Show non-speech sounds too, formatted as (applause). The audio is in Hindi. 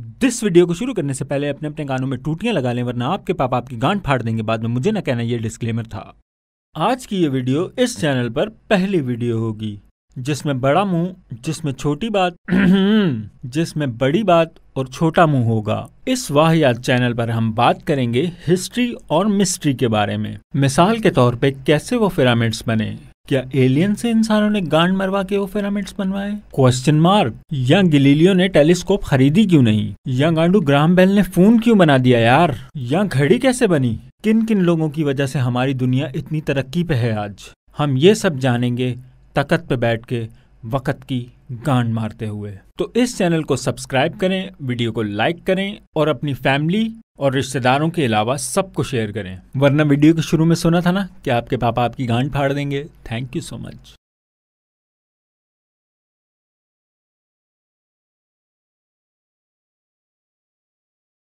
दिस वीडियो को शुरू करने से पहले अपने अपने गानों में टूटियां लगा लें वरना आपके पापा आपकी गांठ फाड़ देंगे बाद में मुझे ना कहना ये डिस्क्लेमर था आज की ये वीडियो इस चैनल पर पहली वीडियो होगी जिसमें बड़ा मुंह जिसमें छोटी बात (clears throat) जिसमें बड़ी बात और छोटा मुंह होगा इस वाहयात चैनल पर हम बात करेंगे हिस्ट्री और मिस्ट्री के बारे में मिसाल के तौर पे कैसे वो पिरामिड्स बने क्या एलियन से इंसानों ने गांड मरवा के वो पिरामिड्स बनवाए क्वेश्चन मार्क या गिलीलियो ने टेलीस्कोप खरीदी क्यों नहीं या गांडू ग्राम बेल ने फोन क्यों बना दिया यार या घड़ी कैसे बनी किन किन लोगों की वजह से हमारी दुनिया इतनी तरक्की पे है आज हम ये सब जानेंगे तकत पे बैठ के वक़्त की गांड मारते हुए तो इस चैनल को सब्सक्राइब करें वीडियो को लाइक करें और अपनी फैमिली और रिश्तेदारों के अलावा सबको शेयर करें वरना वीडियो के शुरू में सुना था ना कि आपके पापा आपकी गांड फाड़ देंगे थैंक यू सो मच